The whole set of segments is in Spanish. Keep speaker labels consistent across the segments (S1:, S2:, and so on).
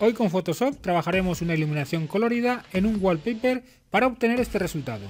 S1: Hoy con Photoshop trabajaremos una iluminación colorida en un wallpaper para obtener este resultado.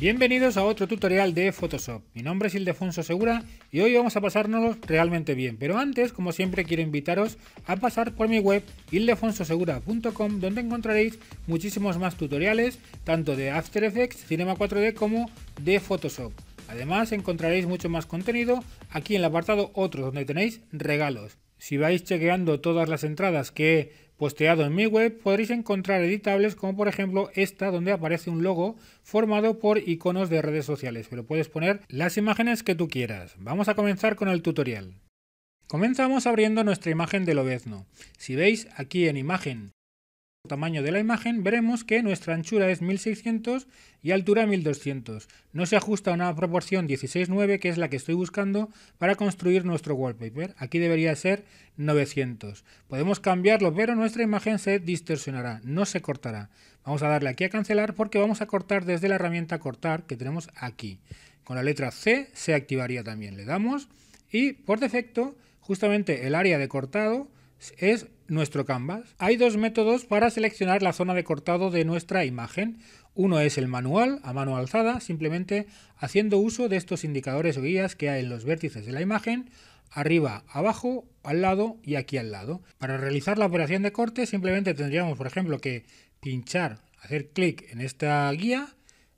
S1: Bienvenidos a otro tutorial de Photoshop. Mi nombre es Ildefonso Segura y hoy vamos a pasárnoslo realmente bien. Pero antes, como siempre, quiero invitaros a pasar por mi web ildefonsosegura.com donde encontraréis muchísimos más tutoriales, tanto de After Effects, Cinema 4D como de Photoshop. Además, encontraréis mucho más contenido aquí en el apartado Otros, donde tenéis regalos. Si vais chequeando todas las entradas que Posteado en mi web podréis encontrar editables como por ejemplo esta donde aparece un logo formado por iconos de redes sociales, pero puedes poner las imágenes que tú quieras. Vamos a comenzar con el tutorial. Comenzamos abriendo nuestra imagen del Obezno. Si veis aquí en imagen tamaño de la imagen, veremos que nuestra anchura es 1600 y altura 1200. No se ajusta a una proporción 16.9, que es la que estoy buscando para construir nuestro wallpaper. Aquí debería ser 900. Podemos cambiarlo, pero nuestra imagen se distorsionará, no se cortará. Vamos a darle aquí a cancelar porque vamos a cortar desde la herramienta cortar que tenemos aquí. Con la letra C se activaría también. Le damos y por defecto, justamente el área de cortado es nuestro canvas. Hay dos métodos para seleccionar la zona de cortado de nuestra imagen. Uno es el manual, a mano alzada, simplemente haciendo uso de estos indicadores o guías que hay en los vértices de la imagen, arriba, abajo, al lado y aquí al lado. Para realizar la operación de corte simplemente tendríamos, por ejemplo, que pinchar, hacer clic en esta guía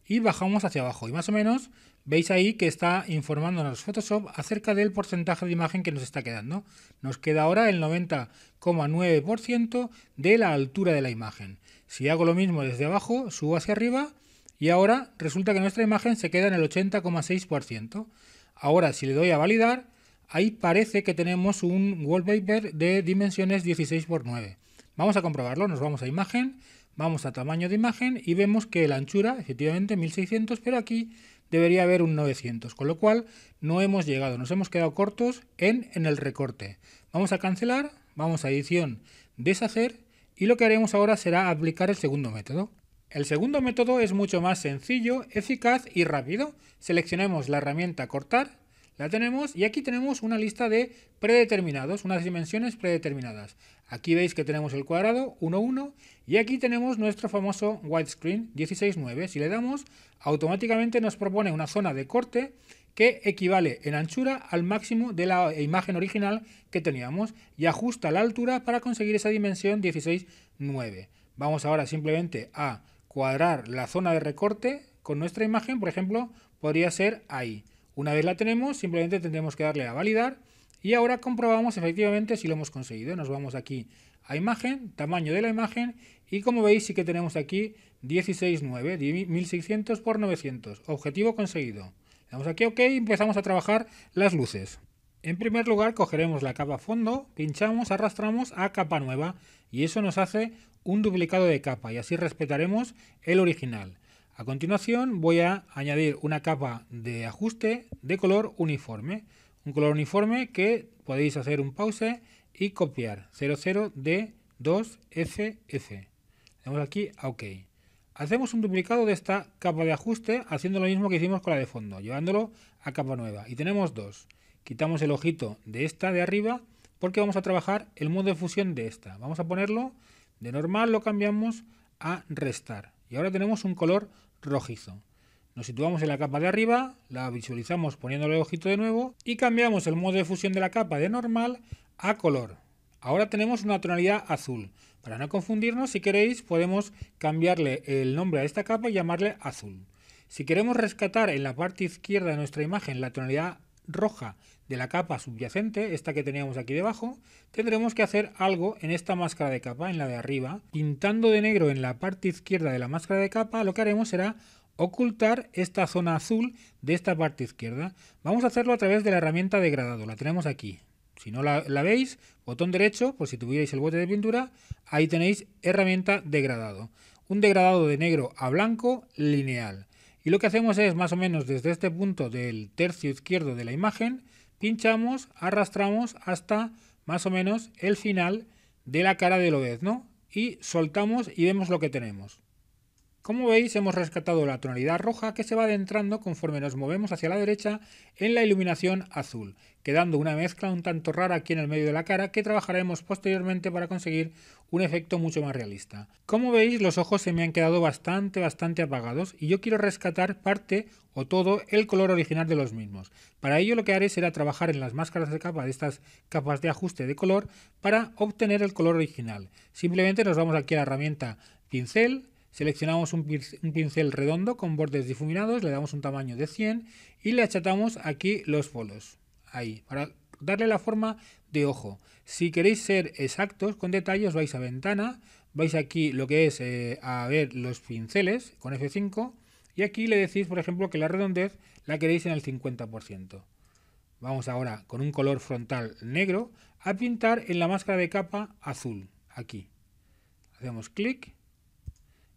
S1: y bajamos hacia abajo. Y más o menos veis ahí que está informándonos Photoshop acerca del porcentaje de imagen que nos está quedando. Nos queda ahora el 90 0,9% de la altura de la imagen. Si hago lo mismo desde abajo, subo hacia arriba y ahora resulta que nuestra imagen se queda en el 80,6%. Ahora si le doy a validar, ahí parece que tenemos un wallpaper de dimensiones 16x9. Vamos a comprobarlo, nos vamos a imagen, vamos a tamaño de imagen y vemos que la anchura, efectivamente 1600, pero aquí debería haber un 900, con lo cual no hemos llegado, nos hemos quedado cortos en el recorte. Vamos a cancelar, Vamos a edición, deshacer y lo que haremos ahora será aplicar el segundo método. El segundo método es mucho más sencillo, eficaz y rápido. Seleccionemos la herramienta cortar, la tenemos y aquí tenemos una lista de predeterminados, unas dimensiones predeterminadas. Aquí veis que tenemos el cuadrado 1,1 y aquí tenemos nuestro famoso widescreen 16.9. Si le damos, automáticamente nos propone una zona de corte que equivale en anchura al máximo de la imagen original que teníamos y ajusta la altura para conseguir esa dimensión 16,9. Vamos ahora simplemente a cuadrar la zona de recorte con nuestra imagen, por ejemplo, podría ser ahí. Una vez la tenemos, simplemente tendremos que darle a validar y ahora comprobamos efectivamente si lo hemos conseguido. Nos vamos aquí a imagen, tamaño de la imagen y como veis sí que tenemos aquí 16.9, 1600 por 900, objetivo conseguido. Damos aquí OK y empezamos a trabajar las luces. En primer lugar cogeremos la capa fondo, pinchamos, arrastramos a capa nueva y eso nos hace un duplicado de capa y así respetaremos el original. A continuación voy a añadir una capa de ajuste de color uniforme. Un color uniforme que podéis hacer un pause y copiar 00D2FF. Damos aquí a OK. Hacemos un duplicado de esta capa de ajuste haciendo lo mismo que hicimos con la de fondo, llevándolo a capa nueva. Y tenemos dos. Quitamos el ojito de esta de arriba porque vamos a trabajar el modo de fusión de esta. Vamos a ponerlo de normal, lo cambiamos a restar. Y ahora tenemos un color rojizo. Nos situamos en la capa de arriba, la visualizamos poniéndole el ojito de nuevo y cambiamos el modo de fusión de la capa de normal a color. Ahora tenemos una tonalidad azul. Para no confundirnos, si queréis, podemos cambiarle el nombre a esta capa y llamarle azul. Si queremos rescatar en la parte izquierda de nuestra imagen la tonalidad roja de la capa subyacente, esta que teníamos aquí debajo, tendremos que hacer algo en esta máscara de capa, en la de arriba. Pintando de negro en la parte izquierda de la máscara de capa, lo que haremos será ocultar esta zona azul de esta parte izquierda. Vamos a hacerlo a través de la herramienta degradado, la tenemos aquí. Si no la, veis, botón derecho, por pues si tuvierais el bote de pintura, ahí tenéis herramienta degradado. Un degradado de negro a blanco lineal. Y lo que hacemos es más o menos desde este punto del tercio izquierdo de la imagen, pinchamos, arrastramos hasta más o menos el final de la cara del obez, ¿no? Y soltamos y vemos lo que tenemos. Como veis hemos rescatado la tonalidad roja que se va adentrando conforme nos movemos hacia la derecha en la iluminación azul, quedando una mezcla un tanto rara aquí en el medio de la cara que trabajaremos posteriormente para conseguir un efecto mucho más realista. Como veis los ojos se me han quedado bastante bastante apagados y yo quiero rescatar parte o todo el color original de los mismos. Para ello lo que haré será trabajar en las máscaras de capa de estas capas de ajuste de color para obtener el color original. Simplemente nos vamos aquí a la herramienta pincel Seleccionamos un, pincel redondo con bordes difuminados, le damos un tamaño de 100 y le achatamos aquí los polos. ahí, para darle la forma de ojo. Si queréis ser exactos con detalles vais a ventana, vais aquí lo que es eh, a ver los pinceles con F5 y aquí le decís, por ejemplo, que la redondez la queréis en el 50%. Vamos ahora con un color frontal negro a pintar en la máscara de capa azul, aquí. Hacemos clic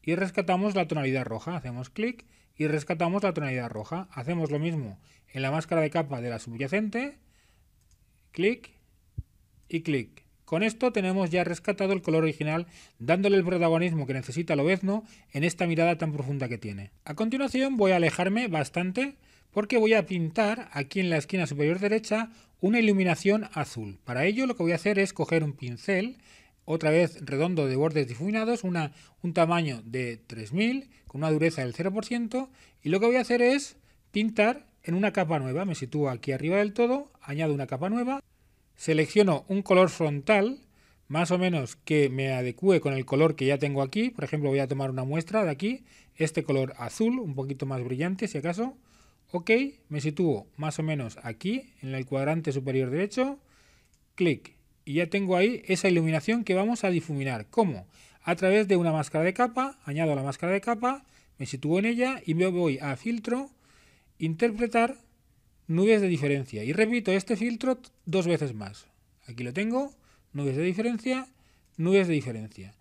S1: y rescatamos la tonalidad roja. Hacemos clic y rescatamos la tonalidad roja. Hacemos lo mismo en la máscara de capa de la subyacente. Clic y clic. Con esto tenemos ya rescatado el color original, dándole el protagonismo que necesita el obezno en esta mirada tan profunda que tiene. A continuación voy a alejarme bastante porque voy a pintar aquí en la esquina superior derecha una iluminación azul. Para ello lo que voy a hacer es coger un pincel otra vez redondo de bordes difuminados, una, un tamaño de 3000 con una dureza del 0% y lo que voy a hacer es pintar en una capa nueva, me sitúo aquí arriba del todo, añado una capa nueva, selecciono un color frontal más o menos que me adecue con el color que ya tengo aquí, por ejemplo voy a tomar una muestra de aquí, este color azul, un poquito más brillante si acaso, ok, me sitúo más o menos aquí en el cuadrante superior derecho, clic y ya tengo ahí esa iluminación que vamos a difuminar. ¿Cómo? A través de una máscara de capa, añado la máscara de capa, me sitúo en ella y me voy a filtro, interpretar, nubes de diferencia. Y repito este filtro dos veces más. Aquí lo tengo, nubes de diferencia, nubes de diferencia.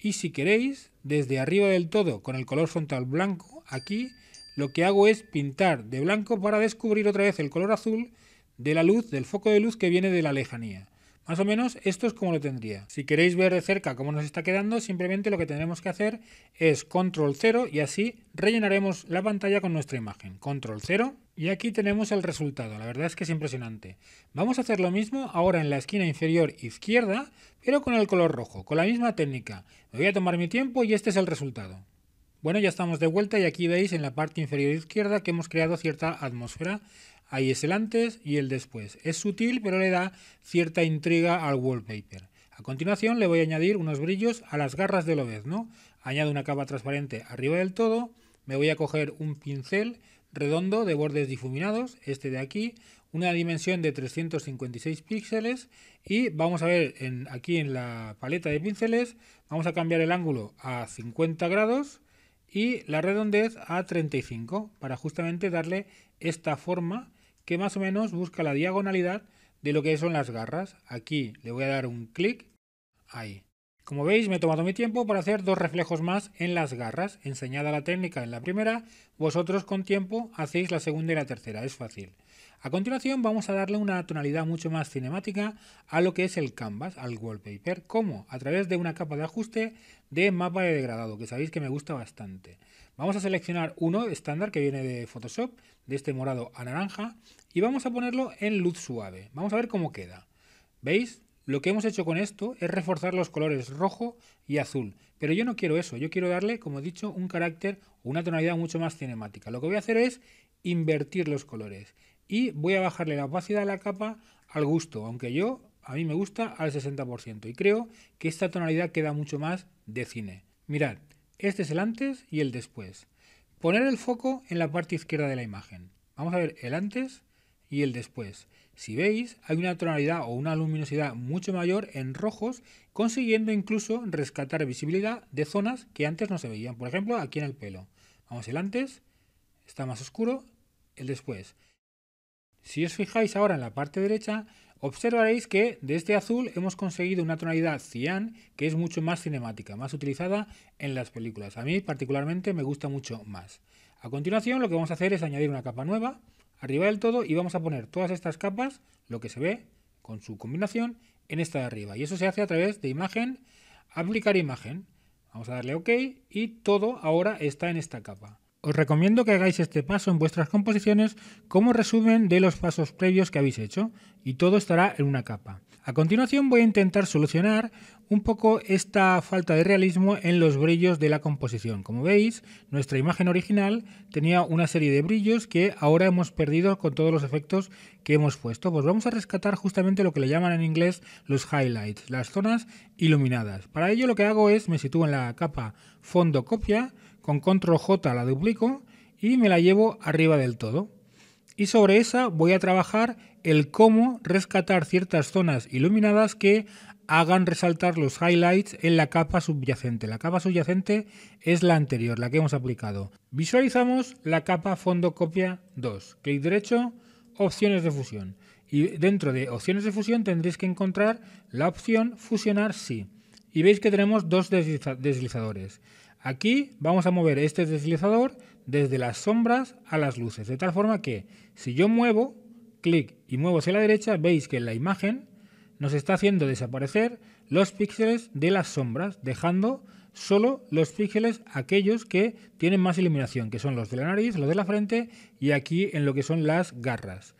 S1: Y si queréis, desde arriba del todo, con el color frontal blanco, aquí lo que hago es pintar de blanco para descubrir otra vez el color azul de la luz, del foco de luz que viene de la lejanía. Más o menos esto es como lo tendría. Si queréis ver de cerca cómo nos está quedando, simplemente lo que tenemos que hacer es control 0 y así rellenaremos la pantalla con nuestra imagen. Control 0 y aquí tenemos el resultado. La verdad es que es impresionante. Vamos a hacer lo mismo ahora en la esquina inferior izquierda, pero con el color rojo, con la misma técnica. Me voy a tomar mi tiempo y este es el resultado. Bueno, ya estamos de vuelta y aquí veis en la parte inferior izquierda que hemos creado cierta atmósfera. Ahí es el antes y el después. Es sutil, pero le da cierta intriga al wallpaper. A continuación le voy a añadir unos brillos a las garras del obezno. Añado una capa transparente arriba del todo. Me voy a coger un pincel redondo de bordes difuminados, este de aquí, una dimensión de 356 píxeles y vamos a ver en, aquí en la paleta de pinceles, vamos a cambiar el ángulo a 50 grados y la redondez a 35 para justamente darle esta forma que más o menos busca la diagonalidad de lo que son las garras. Aquí le voy a dar un clic. Ahí. Como veis, me he tomado mi tiempo para hacer dos reflejos más en las garras. Enseñada la técnica en la primera, vosotros con tiempo hacéis la segunda y la tercera, es fácil. A continuación vamos a darle una tonalidad mucho más cinemática a lo que es el canvas, al wallpaper. ¿Cómo? A través de una capa de ajuste de mapa de degradado, que sabéis que me gusta bastante. Vamos a seleccionar uno estándar que viene de Photoshop, de este morado a naranja, y vamos a ponerlo en luz suave. Vamos a ver cómo queda. ¿Veis? Lo que hemos hecho con esto es reforzar los colores rojo y azul, pero yo no quiero eso, yo quiero darle, como he dicho, un carácter, una tonalidad mucho más cinemática. Lo que voy a hacer es invertir los colores y voy a bajarle la opacidad de la capa al gusto, aunque yo, a mí me gusta al 60% y creo que esta tonalidad queda mucho más de cine. Mirad, este es el antes y el después. Poner el foco en la parte izquierda de la imagen. Vamos a ver el antes y el después. Si veis, hay una tonalidad o una luminosidad mucho mayor en rojos, consiguiendo incluso rescatar visibilidad de zonas que antes no se veían. Por ejemplo, aquí en el pelo. Vamos, el antes está más oscuro, el después. Si os fijáis ahora en la parte derecha, Observaréis que de este azul hemos conseguido una tonalidad cian que es mucho más cinemática, más utilizada en las películas. A mí particularmente me gusta mucho más. A continuación lo que vamos a hacer es añadir una capa nueva arriba del todo y vamos a poner todas estas capas, lo que se ve con su combinación, en esta de arriba. Y eso se hace a través de imagen, aplicar imagen. Vamos a darle OK y todo ahora está en esta capa. Os recomiendo que hagáis este paso en vuestras composiciones como resumen de los pasos previos que habéis hecho y todo estará en una capa. A continuación voy a intentar solucionar un poco esta falta de realismo en los brillos de la composición. Como veis, nuestra imagen original tenía una serie de brillos que ahora hemos perdido con todos los efectos que hemos puesto. Pues vamos a rescatar justamente lo que le llaman en inglés los highlights, las zonas iluminadas. Para ello lo que hago es me sitúo en la capa fondo copia, con control J la duplico y me la llevo arriba del todo. Y sobre esa voy a trabajar el cómo rescatar ciertas zonas iluminadas que hagan resaltar los highlights en la capa subyacente. La capa subyacente es la anterior, la que hemos aplicado. Visualizamos la capa fondo copia 2. Clic derecho, opciones de fusión. Y dentro de opciones de fusión tendréis que encontrar la opción fusionar sí. Y veis que tenemos dos deslizadores. Aquí vamos a mover este deslizador desde las sombras a las luces, de tal forma que si yo muevo, clic y muevo hacia la derecha, veis que en la imagen nos está haciendo desaparecer los píxeles de las sombras, dejando solo los píxeles aquellos que tienen más iluminación, que son los de la nariz, los de la frente y aquí en lo que son las garras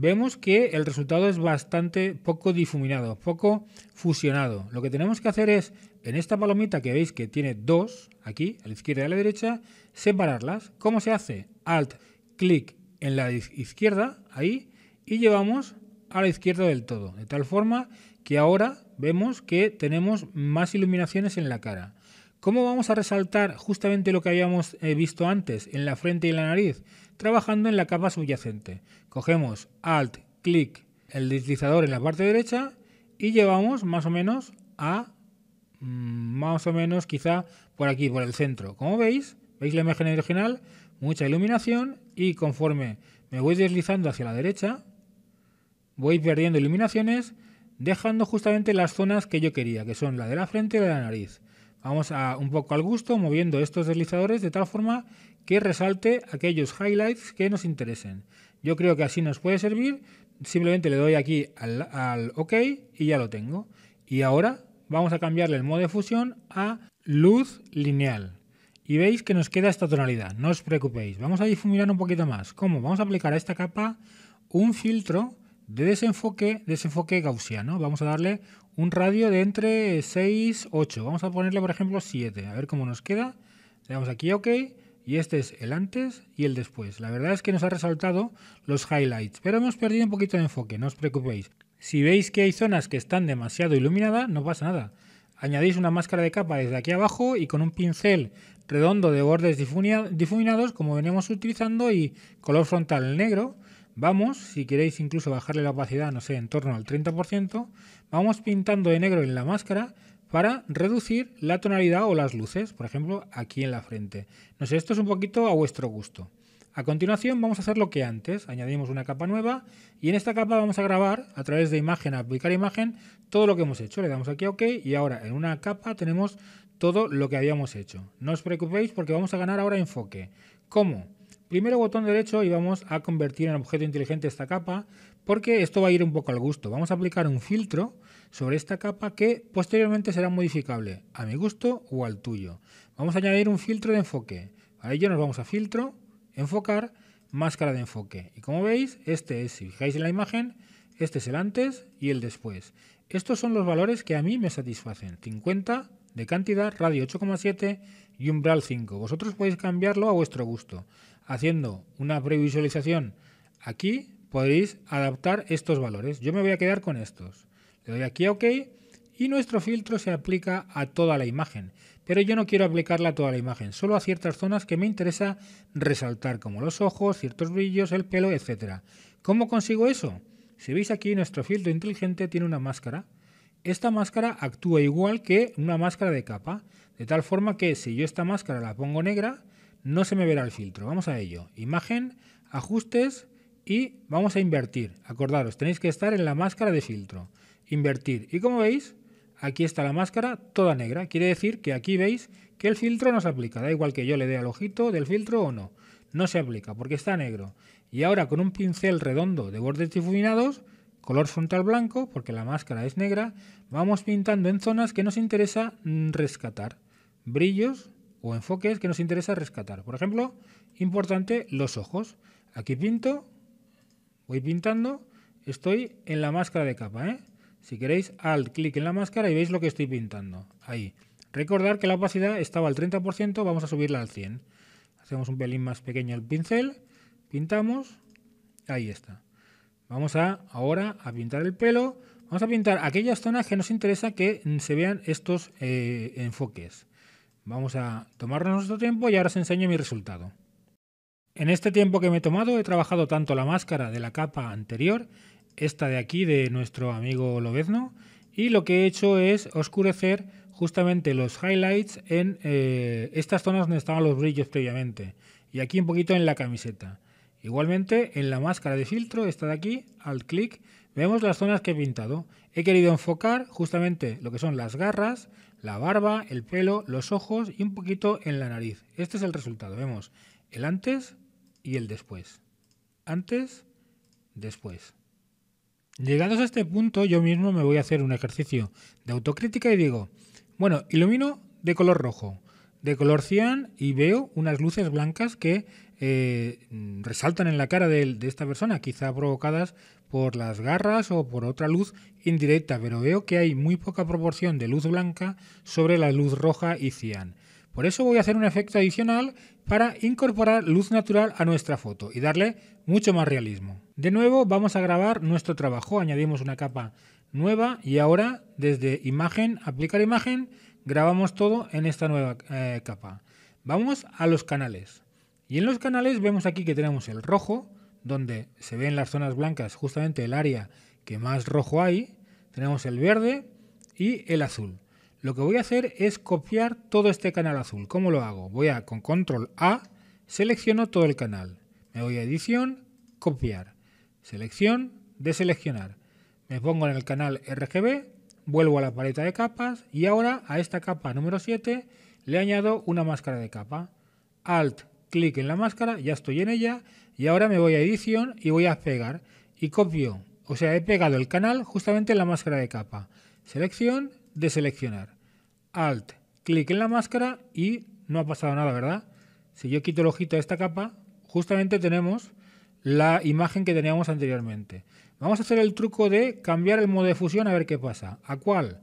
S1: vemos que el resultado es bastante poco difuminado, poco fusionado. Lo que tenemos que hacer es, en esta palomita que veis que tiene dos, aquí, a la izquierda y a la derecha, separarlas. ¿Cómo se hace? Alt, clic en la izquierda, ahí, y llevamos a la izquierda del todo, de tal forma que ahora vemos que tenemos más iluminaciones en la cara. ¿Cómo vamos a resaltar justamente lo que habíamos eh, visto antes en la frente y la nariz? trabajando en la capa subyacente. Cogemos Alt, clic, el deslizador en la parte derecha y llevamos más o menos a mm, más o menos quizá por aquí, por el centro. Como veis, veis la imagen original, mucha iluminación y conforme me voy deslizando hacia la derecha, voy perdiendo iluminaciones, dejando justamente las zonas que yo quería, que son la de la frente y la de la nariz. Vamos a un poco al gusto moviendo estos deslizadores de tal forma que resalte aquellos highlights que nos interesen. Yo creo que así nos puede servir. Simplemente le doy aquí al, OK y ya lo tengo. Y ahora vamos a cambiarle el modo de fusión a luz lineal. Y veis que nos queda esta tonalidad, no os preocupéis. Vamos a difuminar un poquito más. ¿Cómo? Vamos a aplicar a esta capa un filtro de desenfoque, desenfoque gaussiano. Vamos a darle un radio de entre 6, 8. Vamos a ponerle, por ejemplo, 7. A ver cómo nos queda. Le damos aquí OK. Y este es el antes y el después. La verdad es que nos ha resaltado los highlights, pero hemos perdido un poquito de enfoque, no os preocupéis. Si veis que hay zonas que están demasiado iluminadas, no pasa nada. Añadís una máscara de capa desde aquí abajo y con un pincel redondo de bordes difuminados, como venimos utilizando, y color frontal negro, vamos, si queréis incluso bajarle la opacidad, no sé, en torno al 30%, vamos pintando de negro en la máscara para reducir la tonalidad o las luces, por ejemplo, aquí en la frente. No sé, esto es un poquito a vuestro gusto. A continuación vamos a hacer lo que antes, añadimos una capa nueva y en esta capa vamos a grabar a través de imagen, aplicar imagen, todo lo que hemos hecho. Le damos aquí a OK y ahora en una capa tenemos todo lo que habíamos hecho. No os preocupéis porque vamos a ganar ahora enfoque. ¿Cómo? Primero botón derecho y vamos a convertir en objeto inteligente esta capa, porque esto va a ir un poco al gusto. Vamos a aplicar un filtro sobre esta capa que posteriormente será modificable a mi gusto o al tuyo. Vamos a añadir un filtro de enfoque. Para ello nos vamos a filtro, enfocar, máscara de enfoque. Y como veis, este es, si fijáis en la imagen, este es el antes y el después. Estos son los valores que a mí me satisfacen. 50 de cantidad, radio 8,7 y umbral 5. Vosotros podéis cambiarlo a vuestro gusto, haciendo una previsualización aquí podéis adaptar estos valores. Yo me voy a quedar con estos. Le doy aquí a OK y nuestro filtro se aplica a toda la imagen. Pero yo no quiero aplicarla a toda la imagen, solo a ciertas zonas que me interesa resaltar, como los ojos, ciertos brillos, el pelo, etc. ¿Cómo consigo eso? Si veis aquí, nuestro filtro inteligente tiene una máscara. Esta máscara actúa igual que una máscara de capa, de tal forma que si yo esta máscara la pongo negra, no se me verá el filtro. Vamos a ello. Imagen, ajustes, y vamos a invertir. Acordaros, tenéis que estar en la máscara de filtro. Invertir. Y como veis, aquí está la máscara toda negra. Quiere decir que aquí veis que el filtro no se aplica. Da igual que yo le dé al ojito del filtro o no. No se aplica porque está negro. Y ahora con un pincel redondo de bordes difuminados, color frontal blanco, porque la máscara es negra, vamos pintando en zonas que nos interesa rescatar. Brillos o enfoques que nos interesa rescatar. Por ejemplo, importante, los ojos. Aquí pinto Voy pintando, estoy en la máscara de capa, ¿eh? Si queréis, alt, clic en la máscara y veis lo que estoy pintando. Ahí. Recordar que la opacidad estaba al 30%, vamos a subirla al 100. Hacemos un pelín más pequeño el pincel, pintamos, ahí está. Vamos a ahora a pintar el pelo, vamos a pintar aquellas zonas que nos interesa que se vean estos eh, enfoques. Vamos a tomarnos nuestro tiempo y ahora os enseño mi resultado. En este tiempo que me he tomado he trabajado tanto la máscara de la capa anterior, esta de aquí de nuestro amigo Lobezno, y lo que he hecho es oscurecer justamente los highlights en eh, estas zonas donde estaban los brillos previamente, y aquí un poquito en la camiseta. Igualmente en la máscara de filtro, esta de aquí, al clic, vemos las zonas que he pintado. He querido enfocar justamente lo que son las garras, la barba, el pelo, los ojos y un poquito en la nariz. Este es el resultado, vemos el antes y el después. Antes, después. Llegados a este punto, yo mismo me voy a hacer un ejercicio de autocrítica y digo, bueno, ilumino de color rojo, de color cian y veo unas luces blancas que eh, resaltan en la cara de, de esta persona, quizá provocadas por las garras o por otra luz indirecta, pero veo que hay muy poca proporción de luz blanca sobre la luz roja y cian. Por eso voy a hacer un efecto adicional para incorporar luz natural a nuestra foto y darle mucho más realismo. De nuevo vamos a grabar nuestro trabajo, añadimos una capa nueva y ahora desde imagen, aplicar imagen, grabamos todo en esta nueva eh, capa. Vamos a los canales. Y en los canales vemos aquí que tenemos el rojo, donde se ven las zonas blancas, justamente el área que más rojo hay. Tenemos el verde y el azul. Lo que voy a hacer es copiar todo este canal azul. ¿Cómo lo hago? Voy a con control A, selecciono todo el canal. Me voy a edición, copiar. Selección, deseleccionar. Me pongo en el canal RGB, vuelvo a la paleta de capas y ahora a esta capa número 7 le añado una máscara de capa. Alt, clic en la máscara, ya estoy en ella y ahora me voy a edición y voy a pegar y copio. O sea, he pegado el canal justamente en la máscara de capa. Selección, deseleccionar. Alt, clic en la máscara y no ha pasado nada, ¿verdad? Si yo quito el ojito de esta capa, justamente tenemos la imagen que teníamos anteriormente. Vamos a hacer el truco de cambiar el modo de fusión a ver qué pasa. ¿A cuál?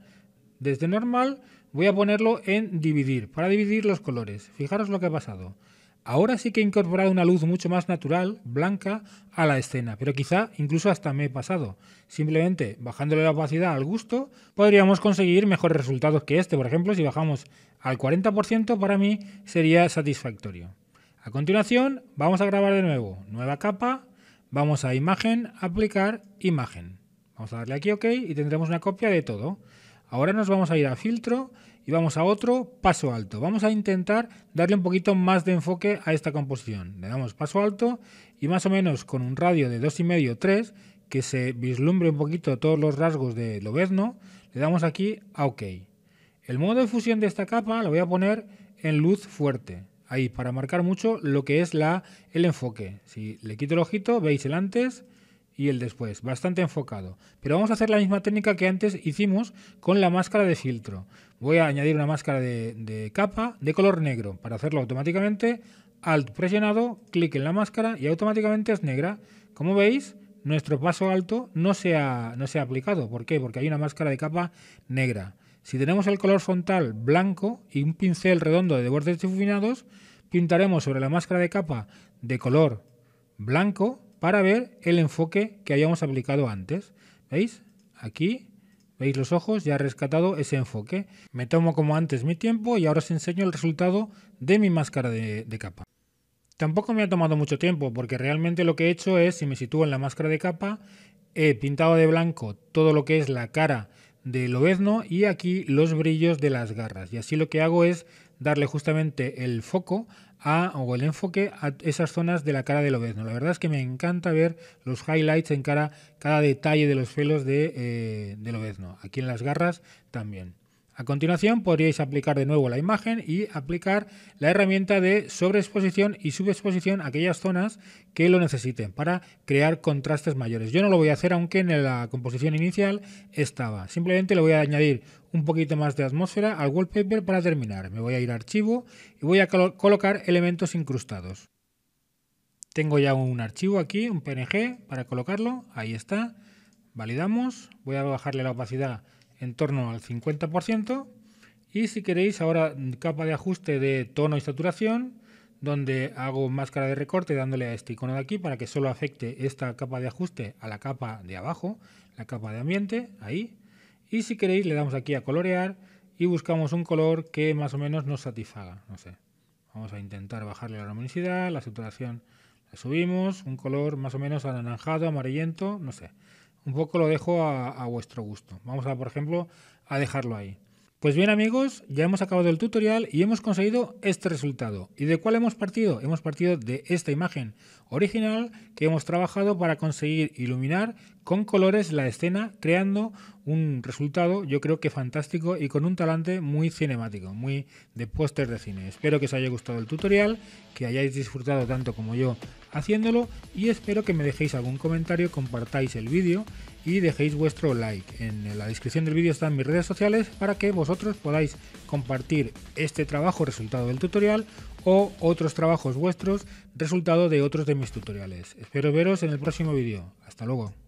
S1: Desde normal voy a ponerlo en dividir, para dividir los colores. Fijaros lo que ha pasado. Ahora sí que he incorporado una luz mucho más natural, blanca, a la escena, pero quizá incluso hasta me he pasado. Simplemente bajándole la opacidad al gusto, podríamos conseguir mejores resultados que este. Por ejemplo, si bajamos al 40%, para mí sería satisfactorio. A continuación, vamos a grabar de nuevo. Nueva capa, vamos a imagen, aplicar imagen. Vamos a darle aquí OK y tendremos una copia de todo. Ahora nos vamos a ir a filtro y vamos a otro paso alto. Vamos a intentar darle un poquito más de enfoque a esta composición. Le damos paso alto y más o menos con un radio de 2,5-3 que se vislumbre un poquito todos los rasgos de Lobezno, le damos aquí a OK. El modo de fusión de esta capa lo voy a poner en luz fuerte, ahí, para marcar mucho lo que es la, el enfoque. Si le quito el ojito, veis el antes y el después, bastante enfocado. Pero vamos a hacer la misma técnica que antes hicimos con la máscara de filtro. Voy a añadir una máscara de, capa de color negro. Para hacerlo automáticamente, Alt presionado, clic en la máscara y automáticamente es negra. Como veis, nuestro paso alto no se, ha, no se ha aplicado. ¿Por qué? Porque hay una máscara de capa negra. Si tenemos el color frontal blanco y un pincel redondo de bordes difuminados, pintaremos sobre la máscara de capa de color blanco para ver el enfoque que habíamos aplicado antes. ¿Veis? Aquí Veis los ojos, ya he rescatado ese enfoque. Me tomo como antes mi tiempo y ahora os enseño el resultado de mi máscara de, capa. Tampoco me ha tomado mucho tiempo porque realmente lo que he hecho es, si me sitúo en la máscara de capa, he pintado de blanco todo lo que es la cara del obezno y aquí los brillos de las garras. Y así lo que hago es darle justamente el foco a, o el enfoque a esas zonas de la cara del obesno. La verdad es que me encanta ver los highlights en cara, cada detalle de los pelos de, eh, del obesno. Aquí en las garras también. A continuación podríais aplicar de nuevo la imagen y aplicar la herramienta de sobreexposición y subexposición a aquellas zonas que lo necesiten para crear contrastes mayores. Yo no lo voy a hacer aunque en la composición inicial estaba. Simplemente le voy a añadir un poquito más de atmósfera al wallpaper para terminar. Me voy a ir a archivo y voy a colocar elementos incrustados. Tengo ya un archivo aquí, un PNG, para colocarlo. Ahí está. Validamos. Voy a bajarle la opacidad en torno al 50%. Y si queréis, ahora capa de ajuste de tono y saturación, donde hago máscara de recorte dándole a este icono de aquí para que solo afecte esta capa de ajuste a la capa de abajo, la capa de ambiente, ahí. Y si queréis, le damos aquí a colorear y buscamos un color que más o menos nos satisfaga. No sé. Vamos a intentar bajarle la luminosidad, la saturación la subimos, un color más o menos anaranjado, amarillento, no sé. Un poco lo dejo a, a vuestro gusto. Vamos a, por ejemplo, a dejarlo ahí. Pues bien amigos, ya hemos acabado el tutorial y hemos conseguido este resultado. ¿Y de cuál hemos partido? Hemos partido de esta imagen original que hemos trabajado para conseguir iluminar con colores la escena creando un resultado yo creo que fantástico y con un talante muy cinemático, muy de póster de cine. Espero que os haya gustado el tutorial, que hayáis disfrutado tanto como yo haciéndolo y espero que me dejéis algún comentario, compartáis el vídeo y dejéis vuestro like. En la descripción del vídeo están mis redes sociales para que vosotros podáis compartir este trabajo resultado del tutorial o otros trabajos vuestros resultado de otros de mis tutoriales. Espero veros en el próximo vídeo. Hasta luego.